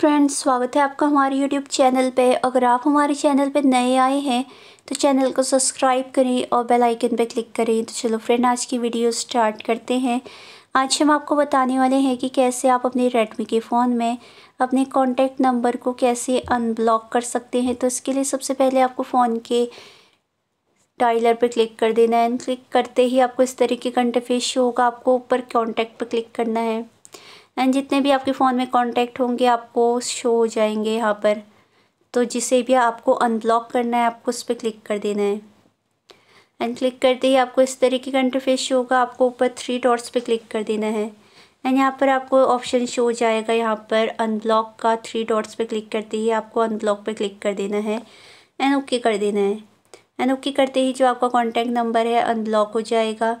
friends स्वागत है आपका हमारे यूट्यूब चैनल पे अगर आप हमारे चैनल पे नए आए हैं तो चैनल को सब्सक्राइब करें और बेल आइकन पे क्लिक करें तो चलो फ्रेंड आज की वीडियो स्टार्ट करते हैं आज हम आपको बताने वाले हैं कि कैसे आप अपने रेडमी के फ़ोन में अपने कॉन्टैक्ट नंबर को कैसे अनब्लॉक कर सकते हैं तो इसके लिए सबसे पहले आपको फ़ोन के डायलर पर क्लिक कर देना है क्लिक करते ही आपको इस तरीके का इंटरफेस शो होगा आपको ऊपर कॉन्टैक्ट पर क्लिक करना है एंड जितने भी आपके फ़ोन में कॉन्टैक्ट होंगे आपको शो हो जाएंगे यहाँ पर तो जिसे भी आपको अनब्लॉक करना है आपको उस पर क्लिक कर देना है एंड क्लिक करते ही आपको इस तरीके का इंटरफेस शो होगा आपको ऊपर थ्री डॉट्स पे क्लिक कर देना है एंड यहाँ पर आपको ऑप्शन शो हो जाएगा यहाँ पर अनब्लॉक का थ्री डॉट्स पे क्लिक करते ही आपको अनब्लॉक पे क्लिक कर देना है एंड ओके कर देना है एंड ओके करते ही जो आपका कॉन्टैक्ट नंबर है अनब्लॉक हो जाएगा